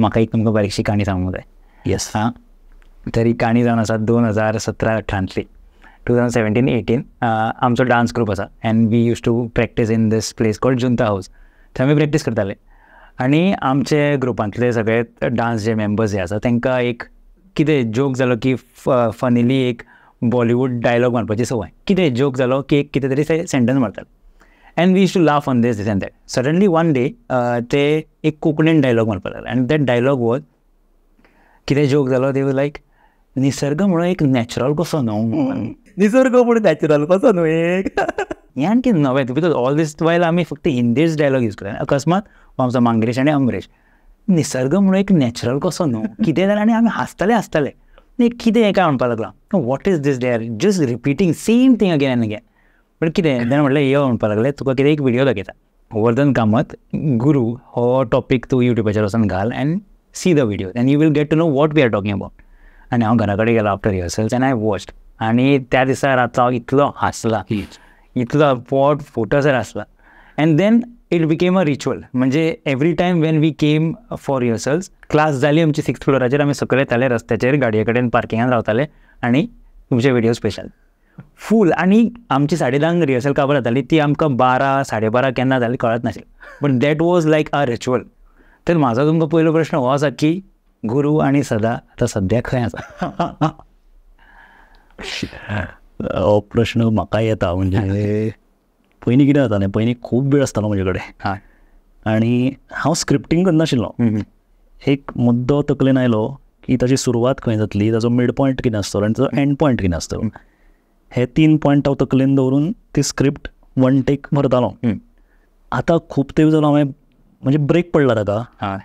म्हाका एक तुमकां बारीकशी काणी सांगूंक जाय येस हां तरी काणी जावन आसा दोन हजार सतरा अठरांतली टू थावजंड सेवेंटीन एटीन आमचो डान्स ग्रूप आसा and we use to practice in this place called Junta House थंय आमी प्रॅक्टीस करताले आनी आमचे ग्रुपांतले सगळे डान्स जे मेंबर्स जे आसा तांकां एक कितें जोक जालो की फनिली एक बॉलिवूड डायलॉग मारपाची सवय कितें जोक जालो की एक कितें तरी सेंटन्स मारतात and we too laugh on this this and that suddenly one day ते एक कोंकणीन डायलॉग म्हणपाक लागले अँड दॅट डायलॉग वॉज कितें जोक जालो ते लाईक लायक निसर्ग म्हणून एक नॅचरल कसो न्हू निसर्ग म्हणून नॅचरल कसो न्हू एक हे आणखी नवें बिकॉज ऑल दीस वायल आम्ही फक्त हिंदीच डायलॉग यूज करतात अकस्मात आमचो मांगरेश आणि अमरेश निसर्ग म्हणून एक नॅचरल कसो न्हू कितें जालें आनी आमी हांसताले हांसताले कितें काय म्हणपाक लागलां what is this day just repeating same thing again and again पण कितें देणें म्हणलें यो म्हणपाक तुका कितें एक व्हिडिओ दाखयता वर्धन कामत गुरू हो टॉपीक तूं युट्यूबाचेर वचून घाल and see the video and you will get to know what we are talking about आनी हांव घरा कडेन गेलो after rehearsals and I watched आनी त्या दिसा रातचो हांव इतलो हांसला इतलो पोट जर आसला and then it became a ritual म्हणजे every time when we came for rehearsals class जाली आमची सिक्स फ्लोराचेर आमी सकयल येताले रस्त्याचेर गाडये कडेन पार्किंगान रावताले आनी तुमचे व्हिडिओ स्पेशल फूल आणि आमची साडे धांक रिहर्सल काबार जाताली ती आमकां बारा साडे बारा केन्ना झाली कळत नासली पण that was like a ritual तर माझा तुमकां पयलो प्रश्न हो आसा की गुरु आणि सदा आता सध्या खंय आसा हो प्रश्न म्हाका येता म्हणजे पयलीं कितें जातालें पयलीं खूब वेळ आसतालो म्हजे कडेन आनी हांव स्क्रिप्टींग करनाशिल्लो एक मुद्दो तकलेन आयलो की ताची सुरवात खंय जातली ताचो मिड पॉयंट कितें आसतलो आनी ताचो एंड पॉयंट कितें आसतलो हे तीन पॉयंट हांव तकलेन दवरून ती स्क्रिप्ट वन टेक भरतालो आतां खूब तेप जालो हांवें म्हणजे ब्रेक पडला ताका हय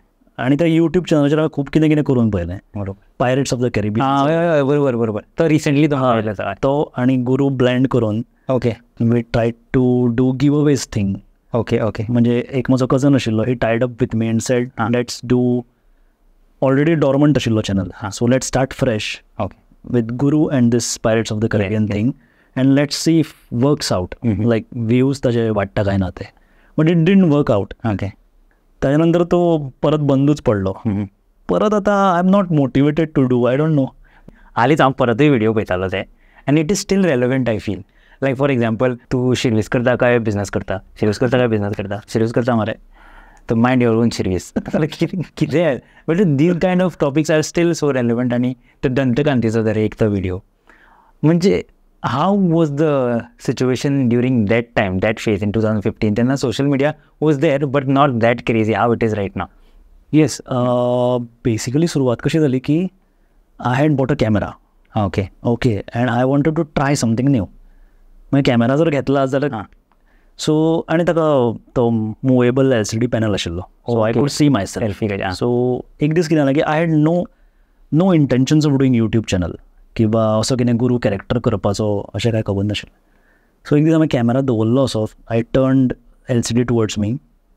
आनी त्या युट्यूब चॅनलाचेर हांवें खूब कितें कितें करून पळयलें बरोबर पायरेट्स ऑफ द कॅरिबियन हय हय बरोबर बरोबर तो रिसेंटली तो तो आनी गुरू ब्लँड करून okay we try to do giveaways thing okay okay म्हणजे एक म्हजो कजन आशिल्लो he tied up with me and said let's do already dormant आशिल्लो channel so let's start fresh okay with Guru and this pirates of the Caribbean thing and let see if works out like views त्याचे वाटतं काय ना ते but it didn't work out okay त्याच्यानंतर तो परत बंदूच पडलो mm-hmm. परत आता I am not motivated to do I don't know हालींच हांव परतही व्हिडिओ पळयतालो ते and it is still relevant I feel like for example तू सर्वीस करता काय बिझनेस करता सर्वीस करता काय बिझनेस करता सर्वीस करता मरे तर मायंड युअर ओन किती कितें but these kind of topics are still so relevant आणि तो दंतकांतीचो जर एक तर व्हिडिओ म्हणजे how was the situation during that time, that phase in 2015? Then the social media was there, but not that crazy how it is right now. Yes basically सुरुवात कशी झाली की I had bought a camera okay okay and I wanted to try something new मागीर camera जर घेतला जाल्यार so आनी ताका तो movable L C D panel आशिल्लो so I could see myself so एक दीस कितें जालें की I had no no intentions of doing YouTube channel किंवा असं कितें गुरु कॅरेक्टर करपाचो असे काय खबर नाशिल्लें सो एक दीस हांवें कॅमेरा दवरलो असो I turn L C D towards me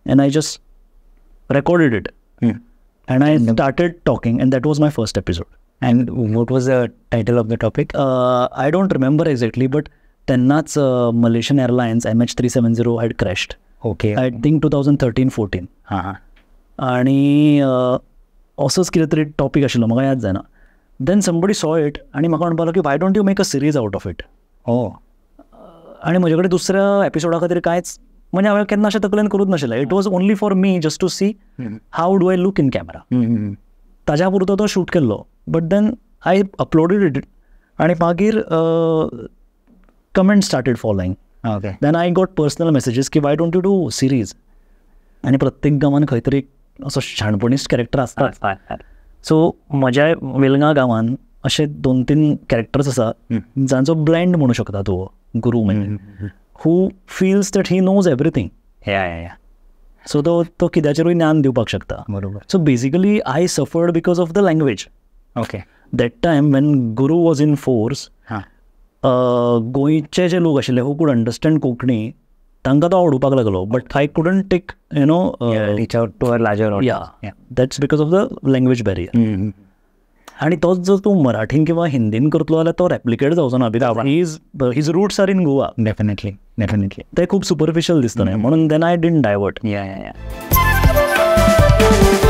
and I just recorded it and I started talking and that was my first episode and what was the title of the topic I don't remember exactly but तेन्नाच Malaysian Airlines M H three seven zero had crashed okay I think two thousand thirteen fourteen हां आणि uh, असंच कितें तरी topic आशिल्लो म्हाका याद जायना देन समबडी सॉ इट आनी म्हाका म्हणपाक की why don't you make a series out of it हो आनी म्हजे कडेन दुसऱ्या एपिसोडा खातीर कांयच म्हणजे हांवें केन्ना अशें तकलेन करूच नाशिल्लें it was only for me just to see how do I look in camera ताज्या पुरतो तो शूट केल्लो but then I uploaded it आणि मागीर comment started following then I got personal messages की why don't you do series आणि प्रत्येक गावात खंय तरी असो शाणपणीस्ट कॅरेक्टर आसता सो म्हज्या वेलगां गांवान अशे दोन तीन कॅरेक्टर्स आसा जांचो ब्लँड म्हणू शकता तूं गुरू म्हणजे who feels that he knows everything हे सो तो तो किद्याचेरूय ज्ञान दिवपाक शकता बरोबर so basically I suffered because of the language okay that time when Guru was in force गोंयचे जे लोक आशिल्ले हू कूड अंडरस्टँड कोंकणी तांकां तो आवडूपाक लागलो but I couldn't take you know reach out to uh larger या that's because of the language barrier आणि तोच जर तूं मराठीन किंवा हिंदीन करतलो जाल्यार तो रेप्लिकेट जावचो ना because his his roots are in Goa definitely definitely ते खूप सुपरफिशियल दिसतं mm-hmm. म्हणून देन आय डिंट डायवर्ट या या